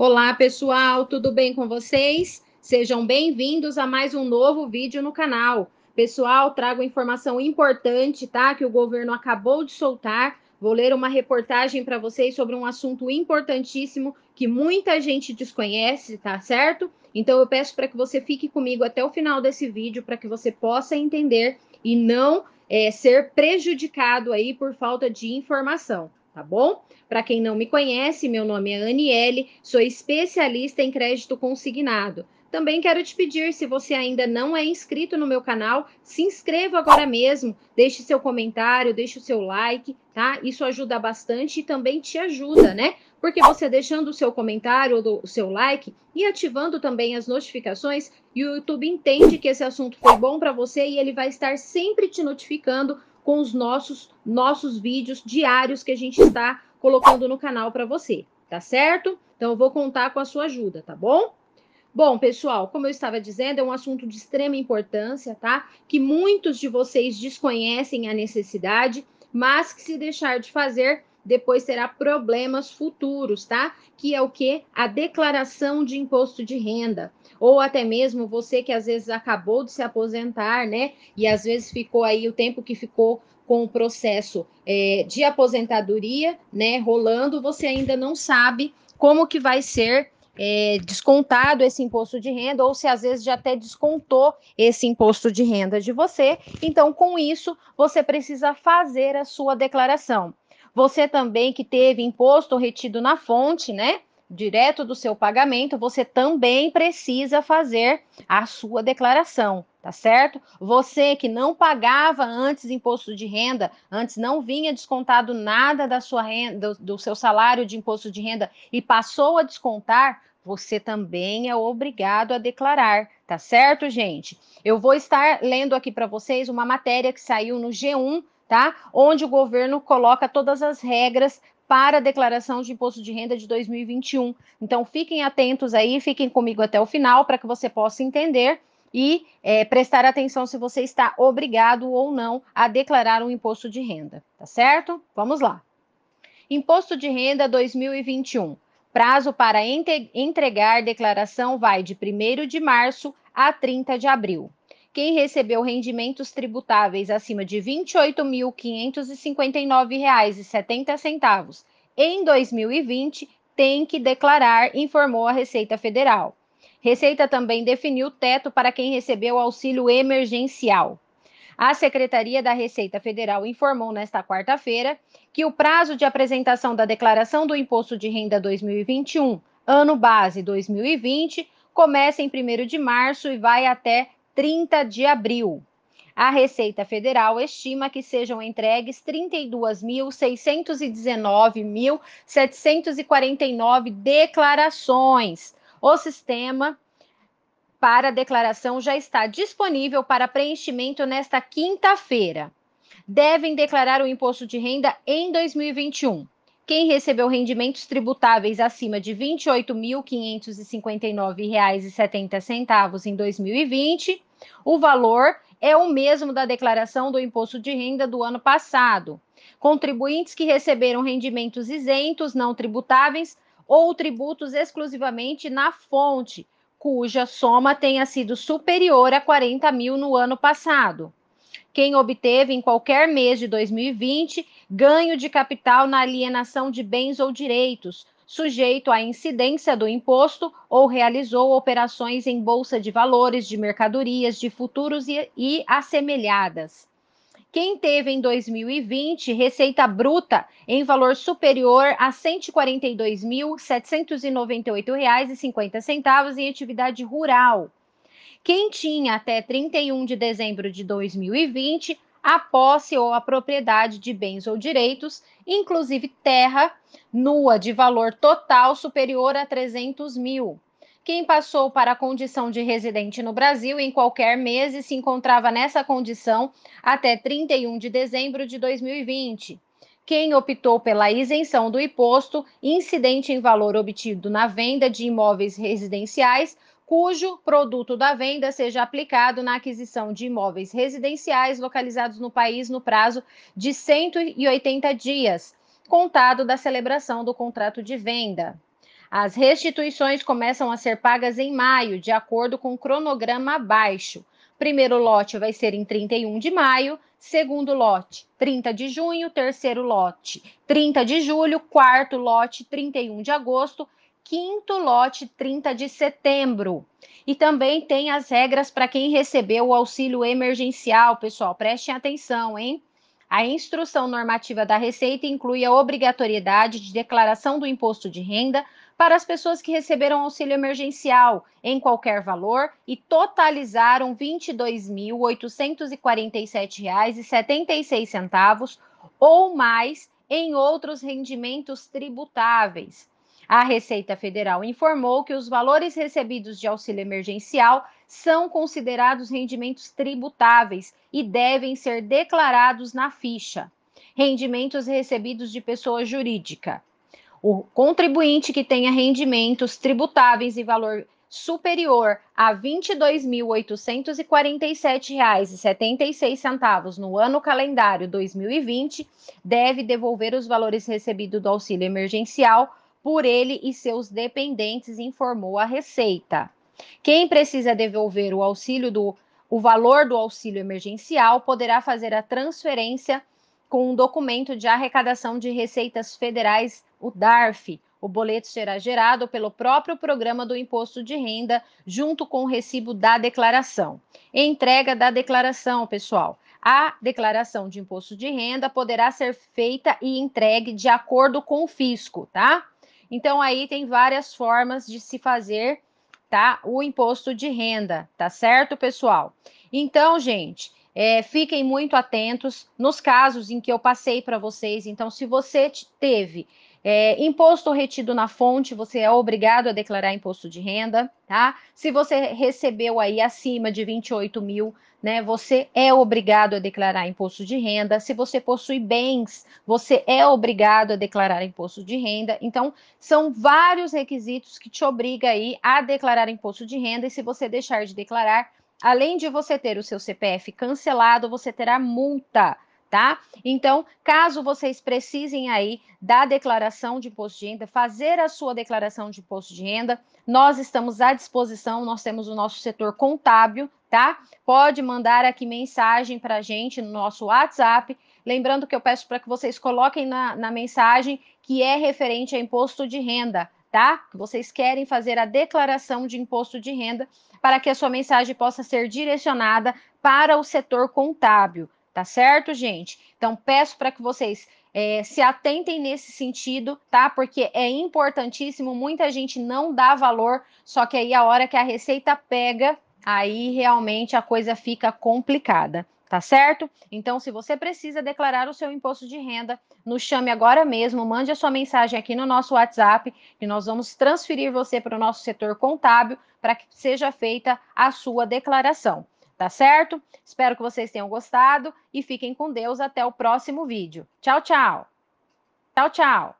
Olá, pessoal, tudo bem com vocês? Sejam bem-vindos a mais um novo vídeo no canal. Pessoal, trago informação importante, tá? Que o governo acabou de soltar. Vou ler uma reportagem para vocês sobre um assunto importantíssimo que muita gente desconhece, tá certo? Então eu peço para que você fique comigo até o final desse vídeo para que você possa entender e não é, ser prejudicado aí por falta de informação tá bom? Para quem não me conhece, meu nome é Aniele, sou especialista em crédito consignado. Também quero te pedir, se você ainda não é inscrito no meu canal, se inscreva agora mesmo, deixe seu comentário, deixe o seu like, tá? Isso ajuda bastante e também te ajuda, né? Porque você deixando o seu comentário, o seu like e ativando também as notificações, o YouTube entende que esse assunto foi bom para você e ele vai estar sempre te notificando com os nossos nossos vídeos diários que a gente está colocando no canal para você, tá certo? Então eu vou contar com a sua ajuda, tá bom? Bom, pessoal, como eu estava dizendo, é um assunto de extrema importância, tá? Que muitos de vocês desconhecem a necessidade, mas que se deixar de fazer, depois terá problemas futuros, tá? Que é o que? A declaração de imposto de renda ou até mesmo você que às vezes acabou de se aposentar, né? E às vezes ficou aí o tempo que ficou com o processo é, de aposentadoria, né? Rolando, você ainda não sabe como que vai ser é, descontado esse imposto de renda, ou se às vezes já até descontou esse imposto de renda de você. Então, com isso, você precisa fazer a sua declaração. Você também que teve imposto retido na fonte, né? direto do seu pagamento, você também precisa fazer a sua declaração, tá certo? Você que não pagava antes imposto de renda, antes não vinha descontado nada da sua renda, do, do seu salário de imposto de renda e passou a descontar, você também é obrigado a declarar, tá certo, gente? Eu vou estar lendo aqui para vocês uma matéria que saiu no G1 Tá? Onde o governo coloca todas as regras para a declaração de imposto de renda de 2021. Então, fiquem atentos aí, fiquem comigo até o final para que você possa entender e é, prestar atenção se você está obrigado ou não a declarar um imposto de renda, tá certo? Vamos lá. Imposto de renda 2021. Prazo para entregar declaração vai de 1 de março a 30 de abril quem recebeu rendimentos tributáveis acima de R$ 28.559,70 em 2020 tem que declarar, informou a Receita Federal. Receita também definiu teto para quem recebeu auxílio emergencial. A Secretaria da Receita Federal informou nesta quarta-feira que o prazo de apresentação da declaração do Imposto de Renda 2021, ano base 2020, começa em 1 de março e vai até 30 de abril. A Receita Federal estima que sejam entregues 32.619.749 declarações. O sistema para declaração já está disponível para preenchimento nesta quinta-feira. Devem declarar o imposto de renda em 2021. Quem recebeu rendimentos tributáveis acima de R$ 28.559,70 em 2020 o valor é o mesmo da declaração do imposto de renda do ano passado. Contribuintes que receberam rendimentos isentos, não tributáveis ou tributos exclusivamente na fonte, cuja soma tenha sido superior a 40 mil no ano passado. Quem obteve em qualquer mês de 2020 ganho de capital na alienação de bens ou direitos sujeito à incidência do imposto ou realizou operações em bolsa de valores, de mercadorias, de futuros e, e assemelhadas. Quem teve em 2020 receita bruta em valor superior a R$ 142.798,50 em atividade rural. Quem tinha até 31 de dezembro de 2020 a posse ou a propriedade de bens ou direitos, inclusive terra, nua de valor total superior a 300 mil. Quem passou para a condição de residente no Brasil em qualquer mês e se encontrava nessa condição até 31 de dezembro de 2020. Quem optou pela isenção do imposto incidente em valor obtido na venda de imóveis residenciais cujo produto da venda seja aplicado na aquisição de imóveis residenciais localizados no país no prazo de 180 dias, contado da celebração do contrato de venda. As restituições começam a ser pagas em maio, de acordo com o cronograma abaixo. Primeiro lote vai ser em 31 de maio, segundo lote 30 de junho, terceiro lote 30 de julho, quarto lote 31 de agosto quinto lote, 30 de setembro. E também tem as regras para quem recebeu o auxílio emergencial, pessoal. Prestem atenção, hein? A instrução normativa da Receita inclui a obrigatoriedade de declaração do imposto de renda para as pessoas que receberam auxílio emergencial em qualquer valor e totalizaram R$ 22.847,76 ou mais em outros rendimentos tributáveis. A Receita Federal informou que os valores recebidos de auxílio emergencial são considerados rendimentos tributáveis e devem ser declarados na ficha. Rendimentos recebidos de pessoa jurídica. O contribuinte que tenha rendimentos tributáveis em valor superior a R$ 22.847,76 no ano calendário 2020, deve devolver os valores recebidos do auxílio emergencial por ele e seus dependentes, informou a Receita. Quem precisa devolver o auxílio do o valor do auxílio emergencial poderá fazer a transferência com um documento de arrecadação de receitas federais, o DARF. O boleto será gerado pelo próprio programa do imposto de renda, junto com o recibo da declaração. Entrega da declaração, pessoal. A declaração de imposto de renda poderá ser feita e entregue de acordo com o fisco, tá? Então, aí tem várias formas de se fazer tá? O imposto de renda, tá certo, pessoal? Então, gente, é, fiquem muito atentos nos casos em que eu passei para vocês. Então, se você teve é, imposto retido na fonte, você é obrigado a declarar imposto de renda, tá? Se você recebeu aí acima de 28 mil, né? Você é obrigado a declarar imposto de renda. Se você possui bens, você é obrigado a declarar imposto de renda. Então, são vários requisitos que te obriga aí a declarar imposto de renda. E se você deixar de declarar, além de você ter o seu CPF cancelado, você terá multa tá? Então, caso vocês precisem aí da declaração de imposto de renda, fazer a sua declaração de imposto de renda, nós estamos à disposição, nós temos o nosso setor contábil, tá? Pode mandar aqui mensagem para a gente no nosso WhatsApp. Lembrando que eu peço para que vocês coloquem na, na mensagem que é referente a imposto de renda, tá? Que vocês querem fazer a declaração de imposto de renda para que a sua mensagem possa ser direcionada para o setor contábil tá certo, gente? Então, peço para que vocês é, se atentem nesse sentido, tá? Porque é importantíssimo, muita gente não dá valor, só que aí a hora que a receita pega, aí realmente a coisa fica complicada, tá certo? Então, se você precisa declarar o seu imposto de renda, nos chame agora mesmo, mande a sua mensagem aqui no nosso WhatsApp e nós vamos transferir você para o nosso setor contábil para que seja feita a sua declaração. Tá certo? Espero que vocês tenham gostado e fiquem com Deus até o próximo vídeo. Tchau, tchau. Tchau, tchau.